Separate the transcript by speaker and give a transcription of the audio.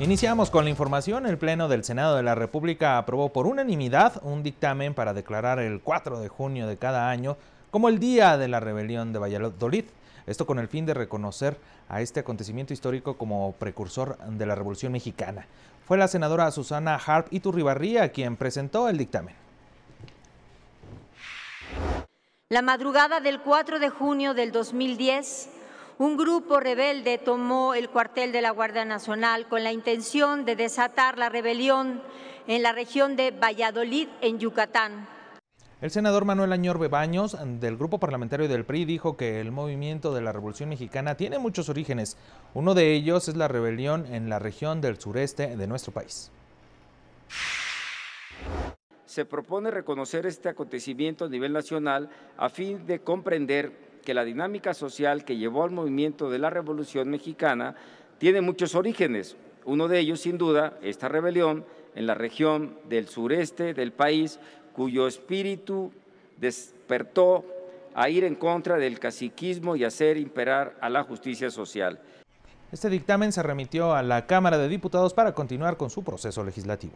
Speaker 1: Iniciamos con la información. El Pleno del Senado de la República aprobó por unanimidad un dictamen para declarar el 4 de junio de cada año como el Día de la Rebelión de Valladolid. Esto con el fin de reconocer a este acontecimiento histórico como precursor de la Revolución Mexicana. Fue la senadora Susana Harp Iturribarría quien presentó el dictamen.
Speaker 2: La madrugada del 4 de junio del 2010 un grupo rebelde tomó el cuartel de la Guardia Nacional con la intención de desatar la rebelión en la región de Valladolid, en Yucatán.
Speaker 1: El senador Manuel Añorbe Baños, del Grupo Parlamentario del PRI, dijo que el movimiento de la Revolución Mexicana tiene muchos orígenes. Uno de ellos es la rebelión en la región del sureste de nuestro país.
Speaker 3: Se propone reconocer este acontecimiento a nivel nacional a fin de comprender que la dinámica social que llevó al movimiento de la Revolución Mexicana tiene muchos orígenes. Uno de ellos, sin duda, esta rebelión en la región del sureste del país, cuyo espíritu despertó a ir en contra del caciquismo y hacer imperar a la justicia social.
Speaker 1: Este dictamen se remitió a la Cámara de Diputados para continuar con su proceso legislativo.